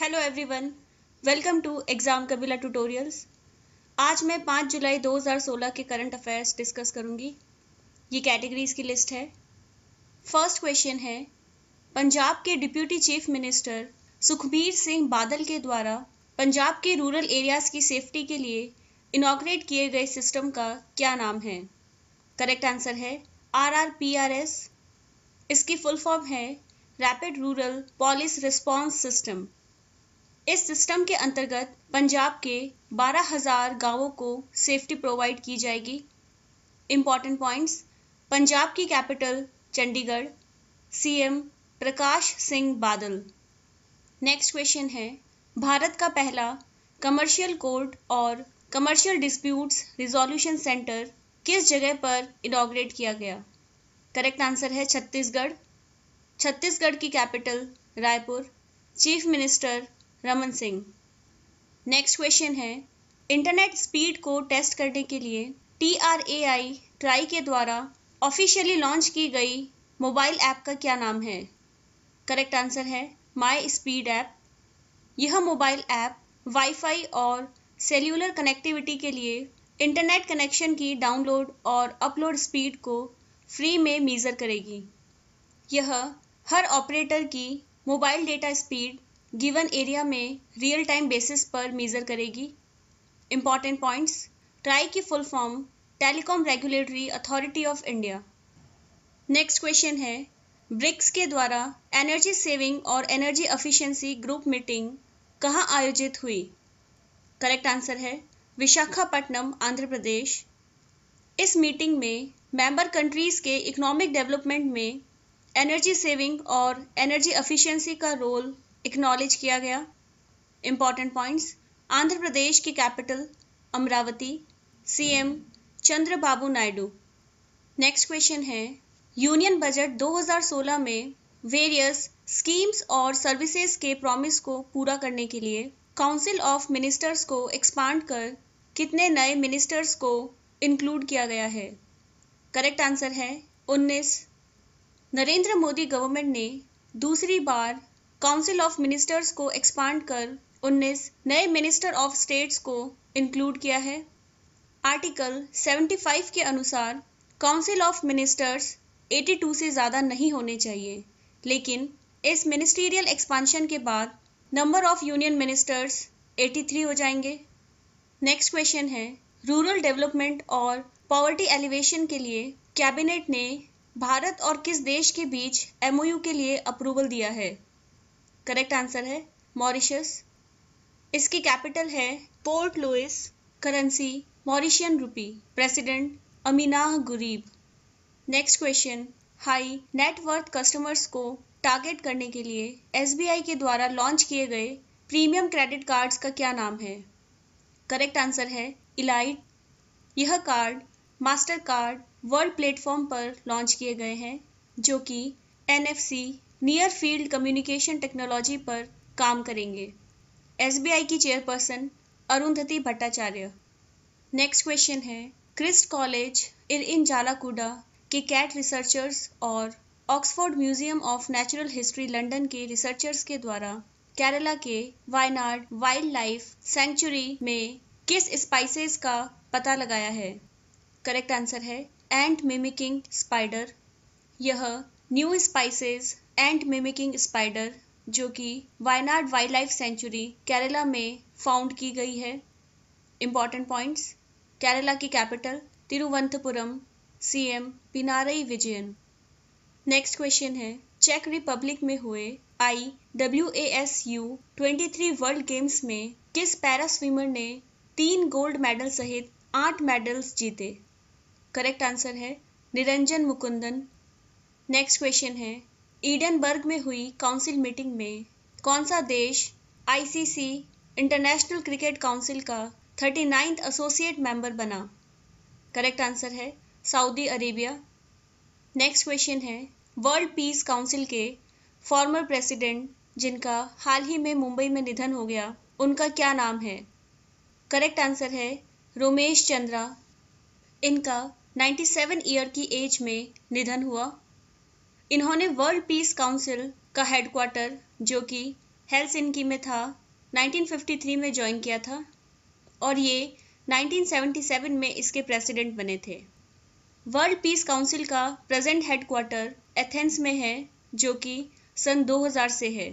hello everyone welcome to exam Kabila tutorials आज मैं 5 जुलाई 2016 के करंट अफेयर्स डिस्कस करूंगी ये कैटेगरीज की लिस्ट है फर्स्ट क्वेश्चन है पंजाब के deputy chief minister Sukhbir Singh Badal के द्वारा पंजाब के रूरल एरियाज की सेफ्टी के लिए इनाग्रेट किए गए सिस्टम का क्या नाम है करेक्ट आंसर है R R P R S इसकी फुल फॉर्म है rapid rural police response system इस सिस्टम के अंतर्गत पंजाब के 12,000 गांवों को सेफ्टी प्रोवाइड की जाएगी इम्पॉर्टेंट पॉइंट्स पंजाब की capital Chandigarh CM Prakash Singh Badal next question है भारत का पहला कमर्शियल कोर्ट और कमर्शियल डिस्प्यूट्स रिजॉल्यूशन सेंटर किस जगह पर इनाग्रेट किया गया करेक्ट आंसर है छत्तीसगढ़ छत्तीसगढ़ की capital Raipur chief minister Raman Singh next question है इंटरनेट स्पीड को टेस्ट करने के लिए T R A I TRAI के द्वारा ऑफिशियली लॉन्च की गई मोबाइल ऐप का क्या नाम है करेक्ट आंसर है माई स्पीड ऐप यह मोबाइल ऐप वाईफाई और सेल्यूलर कनेक्टिविटी के लिए इंटरनेट कनेक्शन की डाउनलोड और अपलोड स्पीड को फ्री में मीज़र करेगी यह हर ऑपरेटर की mobile data speed given area में रियल टाइम बेसिस पर मेज़र करेगी इम्पॉर्टेंट पॉइंट्स ट्राई की full form telecom regulatory authority of India next question है ब्रिक्स के द्वारा एनर्जी सेविंग और एनर्जी एफिशिएंसी ग्रुप मीटिंग कहाँ आयोजित हुई करेक्ट आंसर है विशाखापट्टनम आंध्र प्रदेश इस मीटिंग में मेंबर कंट्रीज के इकोनॉमिक डेवलपमेंट में एनर्जी सेविंग और एनर्जी एफिशिएंसी का रोल एक्नॉलेज किया गया इम्पॉर्टेंट पॉइंट्स आंध्र प्रदेश की capital Amaravati CM Chandrababu Naidu next question है यूनियन बजट 2016 में वेरियस स्कीम्स और सर्विसेज के प्रॉमिस को पूरा करने के लिए काउंसिल ऑफ मिनिस्टर्स को एक्सपांड कर कितने नए मिनिस्टर्स को इंक्लूड किया गया है करेक्ट आंसर है 19 नरेंद्र मोदी गवर्नमेंट ने दूसरी बार काउंसिल ऑफ मिनिस्टर्स को एक्सपांड कर 19 नए मिनिस्टर ऑफ स्टेट्स को इंक्लूड किया है आर्टिकल 75 के अनुसार काउंसिल ऑफ मिनिस्टर्स 82 से ज़्यादा नहीं होने चाहिए लेकिन इस मिनिस्टीरियल एक्सपांशन के बाद नंबर ऑफ यूनियन मिनिस्टर्स 83 हो जाएंगे नेक्स्ट क्वेश्चन है रूरल डेवलपमेंट और पॉवर्टी एलिवेशन के लिए कैबिनेट ने भारत और किस देश के बीच एमओयू के लिए अप्रूवल दिया है करेक्ट आंसर है मॉरिशस इसकी कैपिटल है Port Louis currency Mauritian rupee president Ameenah Gurib next question high net worth customers को टारगेट करने के लिए एस के द्वारा लॉन्च किए गए प्रीमियम क्रेडिट कार्ड्स का क्या नाम है करेक्ट आंसर है इलाइट यह card master card world platform पर लॉन्च किए गए हैं जो कि N near field communication technology पर काम करेंगे एस की chairperson Arundhati Bhattacharya next question है Christ college in in Jalakuda के कैट रिसर्चर्स और Oxford Museum of Natural History London के रिसर्चर्स के द्वारा केरला के वायनाड वाइल्ड लाइफ सेंचुरी में किस स्पाइसेस का पता लगाया है करेक्ट आंसर है एंट मिमिकिंग स्पाइडर यह new species ant mimicking spider जो कि Wayanad wildlife sanctuary Kerala में फाउंड की गई है इम्पॉर्टेंट पॉइंट्स केरला की capital Thiruvananthapuram C M Pinarayi Vijayan next question है चेक रिपब्लिक में हुए I W A S U twenty three world games में किस पैरा स्विमर ने तीन गोल्ड मेडल सहित आठ मेडल्स जीते करेक्ट आंसर है निरंजन मुकुंदन नेक्स्ट क्वेश्चन है ईडनबर्ग में हुई काउंसिल मीटिंग में कौन सा देश आईसीसी इंटरनेशनल क्रिकेट काउंसिल का थर्टी नाइन्थ एसोसिएट मेंबर बना करेक्ट आंसर है सऊदी अरेबिया नेक्स्ट क्वेश्चन है वर्ल्ड पीस काउंसिल के फॉर्मर प्रेसिडेंट जिनका हाल ही में मुंबई में निधन हो गया उनका क्या नाम है करेक्ट आंसर है रोमेश चंद्रा इनका 97 ईयर की एज में निधन हुआ इन्होंने वर्ल्ड पीस काउंसिल का हेडक्वार्टर जो कि हेल्स में था 1953 में ज्वाइन किया था और ये 1977 में इसके प्रेसिडेंट बने थे वर्ल्ड पीस काउंसिल का प्रेजेंट हेडक्वार्टर एथेंस में है जो कि सन 2000 से है